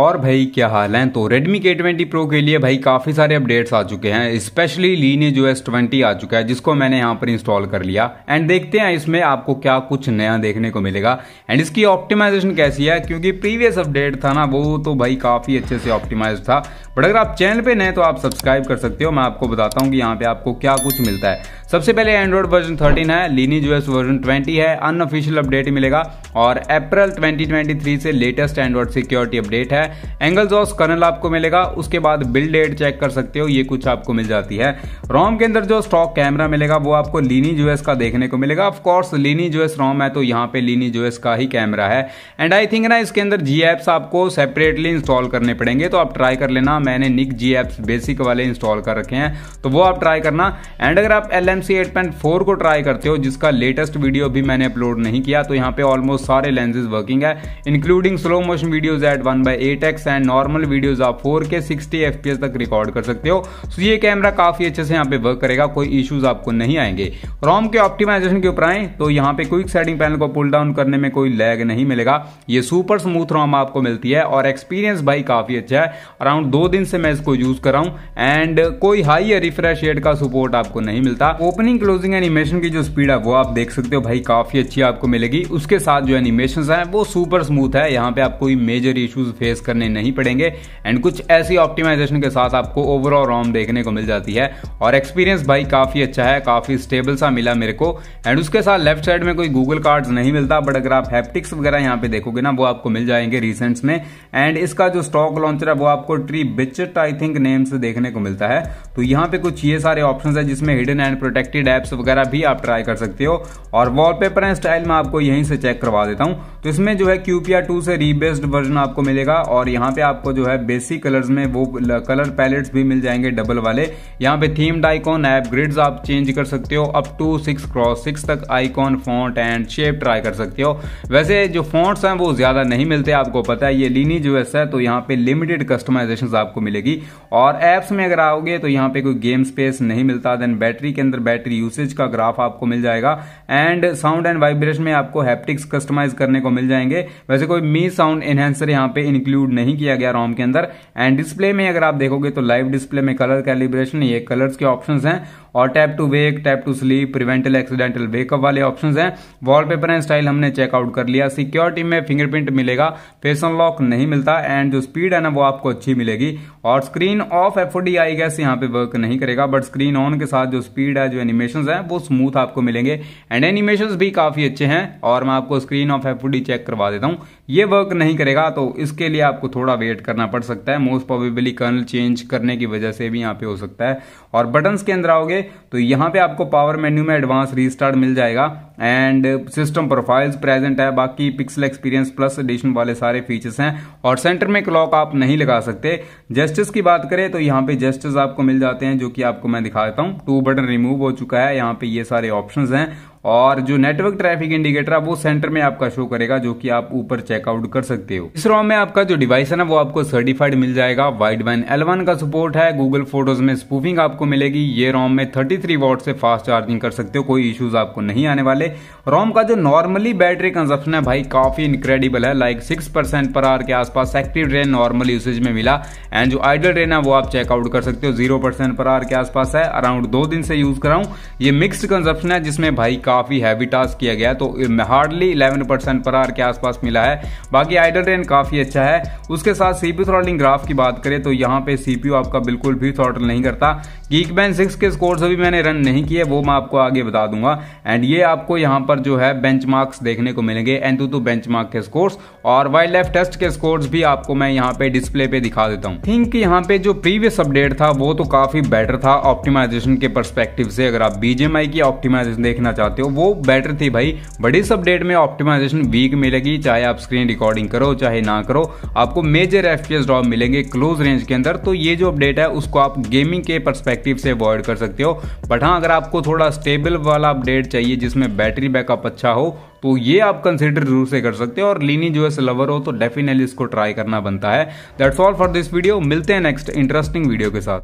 और भाई क्या हाल है तो Redmi K20 Pro के लिए भाई काफ़ी सारे अपडेट्स आ चुके हैं स्पेशली लीने जो एस ट्वेंटी आ चुका है जिसको मैंने यहाँ पर इंस्टॉल कर लिया एंड देखते हैं इसमें आपको क्या कुछ नया देखने को मिलेगा एंड इसकी ऑप्टिमाइजेशन कैसी है क्योंकि प्रीवियस अपडेट था ना वो तो भाई काफ़ी अच्छे से ऑप्टिमाइज था बट अगर आप चैनल पर नए तो आप सब्सक्राइब कर सकते हो मैं आपको बताता हूँ कि यहाँ पर आपको क्या कुछ मिलता है सबसे पहले एंड्रॉयड वर्जन 13 है लीनी यूएस वर्जन 20 है अनऑफिशियल अपडेट मिलेगा और अप्रैल 2023 से लेटेस्ट एंड्रॉइड सिक्योरिटी अपडेट है एंगल्स ऑफ कर्नल आपको मिलेगा उसके बाद बिल्ड डेट चेक कर सकते हो ये कुछ आपको मिल जाती है रोम के अंदर जो स्टॉक कैमरा मिलेगा वो आपको लीनी यूएस का देखने को मिलेगा ऑफकोर्स लीनी यूएस रोम है तो यहाँ पे लीनी यूएस का ही कैमरा है एंड आई थिंक ना इसके अंदर जी एप्स आपको सेपरेटली इंस्टॉल करने पड़ेंगे तो आप ट्राई कर लेना मैंने निक जी एप्स बेसिक वाले इंस्टॉल कर रखे हैं तो वो आप ट्राई करना एंड अगर आप L C eight point four को ट्राई करते हो जिसका लेटेस्ट वीडियो भी मैंने अपलोड नहीं किया तो यहाँ पे ऑलमोस्ट सारे लेंसेज वर्किंग है including slow motion videos at one by eight X and normal videos आप four K sixty F P S तक रिकॉर्ड कर सकते हो सो ये कैमरा काफी अच्छे से यहाँ पे वर्क करेगा कोई इशूज आपको नहीं आएंगे रोम के ऑप्टिमाइजेशन के ऊपर आए तो यहाँ पे क्विक सेटिंग पैनल को पुल डाउन करने में कोई लैग नहीं मिलेगा ये सुपर स्मूथ रोम आपको मिलती है और एक्सपीरियंस भाई काफी अच्छा है अराउंड दो दिन से मैं इसको यूज कर रहा हूँ एंड कोई हाई रिफ्रेश रेट का सपोर्ट आपको नहीं मिलता वो ओपनिंग क्लोजिंग एनिमेशन की जो स्पीड है वो आप देख सकते हो भाई काफ़ी अच्छी आपको मिलेगी उसके साथ जो एनिमेशन है वो सुपर स्मूथ है यहाँ पे आप कोई मेजर इश्यूज फेस करने नहीं पड़ेंगे एंड कुछ ऐसी ऑप्टिमाइजेशन के साथ आपको ओवरऑल रॉम देखने को मिल जाती है और एक्सपीरियंस भाई काफ़ी अच्छा है काफ़ी स्टेबल सा मिला मेरे को एंड उसके साथ लेफ्ट साइड में कोई गूगल कार्ड नहीं मिलता बट अगर आप हैप्टिक्स वगैरह यहाँ पे देखोगे ना वो आपको मिल जाएंगे रिसेंट में एंड इसका जो स्टॉक लॉन्चर है वो आपको Trebuchet I think name से देखने को मिलता है तो यहाँ पे कुछ ये सारे ऑप्शन है जिसमें hidden and protect protected apps वगैरह भी आप ट्राई कर सकते हो और वॉलपेपर एंड स्टाइल में आपको यहीं से चेक करवा देता हूँ तो इसमें जो है क्यूपिया टू से रीबेस्ड वर्जन आपको मिलेगा और यहाँ पे आपको जो है बेसिक कलर्स में वो कलर पैलेट्स भी मिल जाएंगे डबल वाले यहाँ पे थीम्ड आइकॉन ऐप ग्रिड्स आप चेंज कर सकते हो up to six cross six तक icon font and shape try कर सकते हो वैसे जो फॉन्ट्स हैं वो ज़्यादा नहीं मिलते आपको पता है ये लीनी जो है तो यहाँ पे लिमिटेड कस्टमाइजेशन आपको मिलेगी और एप्स में अगर आओगे तो यहाँ पे कोई गेम स्पेस नहीं मिलता देन बैटरी के अंदर बैटरी यूसेज का ग्राफ आपको मिल जाएगा एंड साउंड एंड वाइब्रेशन में आपको हैप्टिक्स कस्टमाइज करने को मिल जाएंगे वैसे कोई मी साउंड एनहेंसर यहाँ पे इंक्लूड नहीं किया गया रॉम के अंदर एंड डिस्प्ले में अगर आप देखोगे तो लाइव डिस्प्ले में कलर कैलिब्रेशन ये कलर्स के ऑप्शन है और tap to wake tap to sleep prevent accidental wakeup वाले ऑप्शंस हैं वॉलपेपर एंड स्टाइल हमने चेकआउट कर लिया सिक्योरिटी में फिंगरप्रिंट मिलेगा फेस अनलॉक नहीं मिलता एंड जो स्पीड है ना वो आपको अच्छी मिलेगी और स्क्रीन ऑफ एफ आई गैस यहाँ पे वर्क नहीं करेगा बट स्क्रीन ऑन के साथ जो स्पीड है जो एनिमेशन है वो स्मूथ आपको मिलेंगे एंड एनिमेशन भी काफ़ी अच्छे हैं और मैं आपको स्क्रीन ऑफ एफ चेक करवा देता हूँ ये वर्क नहीं करेगा तो इसके लिए आपको थोड़ा वेट करना पड़ सकता है मोस्ट प्रोबेबली कर्नल चेंज करने की वजह से भी यहाँ पे हो सकता है और बटन के अंदर आओगे तो यहाँ पे आपको पावर मेन्यू में एडवांस रीस्टार्ट मिल जाएगा एंड सिस्टम प्रोफाइल्स प्रेजेंट है बाकी पिक्सल एक्सपीरियंस प्लस एडिशन वाले सारे फीचर्स हैं और सेंटर में क्लॉक आप नहीं लगा सकते जस्टिस की बात करें तो यहाँ पे जस्टिस आपको मिल जाते हैं जो कि आपको मैं दिखा देता हूँ टू बटन रिमूव हो चुका है यहाँ पे ये सारे ऑप्शन हैं और जो नेटवर्क ट्रैफिक इंडिकेटर है वो सेंटर में आपका शो करेगा जो कि आप ऊपर चेकआउट कर सकते हो इस रॉम में आपका जो डिवाइस है ना वो आपको सर्टिफाइड मिल जाएगा वाइड वन एल का सपोर्ट है गूगल फोटोज में स्पूफिंग आपको मिलेगी ये रोम में थर्टी थ्री से फास्ट चार्जिंग कर सकते हो कोई इश्यूज आपको नहीं आने वाले रोम का जो नॉर्मली बैटरी कंजप्शन है भाई काफी इनक्रेडिबल है like six percent per hour के आसपास एक्टिव रेन नॉर्मल यूसेज में मिला एंड जो आइडल रेन है वो आप चेकआउट कर सकते हो जीरो परसेंट पर आर के आसपास है अराउंड दो दिन से यूज कराऊ ये मिक्सड कंजप्शन है जिसमें भाई काफ़ी हैवी टास्क किया गया तो hardly eleven percent per hour के आसपास मिला है बाकी आइडल रेन काफ़ी अच्छा है उसके साथ सीपी थ्रॉटलिंग ग्राफ की बात करें तो यहाँ पे सीपीयू आपका बिल्कुल भी थ्रॉटल नहीं करता गीक बैन सिक्स के स्कोर अभी मैंने रन नहीं किया वो मैं आपको आगे बता दूंगा एंड ये आपको यहाँ पर जो है बेंच देखने को मिलेंगे टू बेंच के स्कोर और वाइल्ड लाइफ टेस्ट के स्कोर भी आपको मैं यहाँ पे डिस्प्ले पे दिखा देता हूँ थिंक यहाँ पे जो प्रीवियस अपडेट था वो तो काफी बेटर था ऑप्टिमाइजेशन के परस्पेक्टिव से अगर आप बीजेमआई की ऑप्टिमाइजेशन देखना चाहते हो वो बेटर थी भाई बट इस अपडेट में ऑप्टिमाइजेशन वीक मिलेगी चाहे आप स्क्रीन रिकॉर्डिंग करो चाहे ना करो आपको मेजर एफ ड्रॉप मिलेंगे क्लोज रेंज के अंदर तो ये जो अपडेट है उसको आप गेमिंग के परस्पेक्टिव से अवॉइड कर सकते हो बट हाँ अगर आपको थोड़ा स्टेबल वाला अपडेट चाहिए जिसमें बैटरी बैकअप अच्छा हो तो ये आप कंसिडर जरूर से कर सकते हो और लीनी जो है लवर हो तो डेफिनेटली इसको ट्राई करना बनता है that's all for this video मिलते हैं नेक्स्ट इंटरेस्टिंग वीडियो के साथ